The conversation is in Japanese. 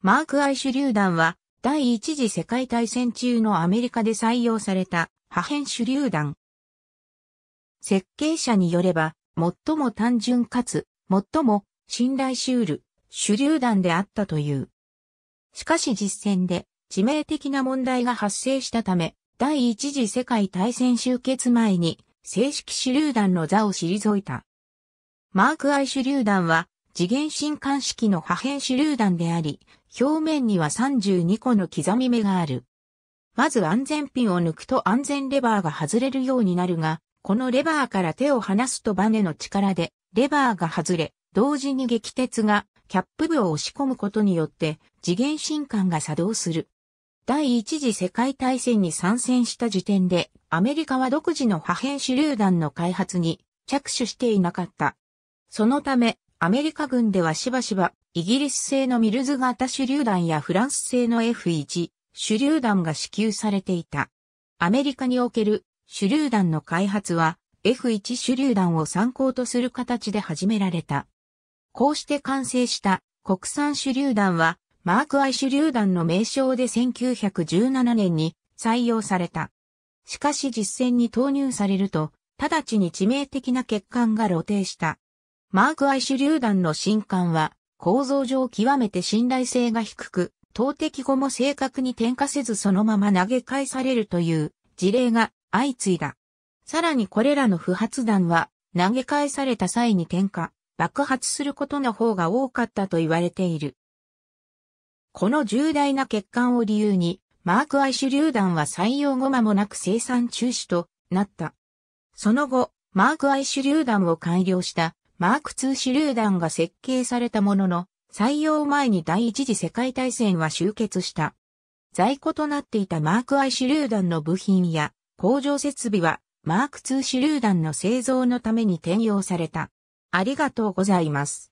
マーク・アイ手榴弾は、第一次世界大戦中のアメリカで採用された破片手榴弾。設計者によれば、最も単純かつ、最も信頼しうる手榴弾であったという。しかし実戦で致命的な問題が発生したため、第一次世界大戦終結前に正式手榴弾の座を退いた。マーク・アイ手榴弾は次元新管式の破片手榴弾であり、表面には32個の刻み目がある。まず安全ピンを抜くと安全レバーが外れるようになるが、このレバーから手を離すとバネの力で、レバーが外れ、同時に撃鉄がキャップ部を押し込むことによって、次元新管が作動する。第一次世界大戦に参戦した時点で、アメリカは独自の破片手榴弾の開発に着手していなかった。そのため、アメリカ軍ではしばしば、イギリス製のミルズ型手榴弾やフランス製の F1、手榴弾が支給されていた。アメリカにおける手榴弾の開発は F1 手榴弾を参考とする形で始められた。こうして完成した国産手榴弾はマークアイ手榴弾の名称で1917年に採用された。しかし実戦に投入されると、直ちに致命的な欠陥が露呈した。マーク・アイシュリューダンの新刊は、構造上極めて信頼性が低く、投擲後も正確に点火せずそのまま投げ返されるという事例が相次いだ。さらにこれらの不発弾は、投げ返された際に点火、爆発することの方が多かったと言われている。この重大な欠陥を理由に、マーク・アイシュリューダンは採用後間もなく生産中止となった。その後、マーク・アイシュリューダンを改良したマーク2手榴弾が設計されたものの、採用前に第一次世界大戦は終結した。在庫となっていたマーク I 手榴弾の部品や工場設備はマーク2手榴弾の製造のために転用された。ありがとうございます。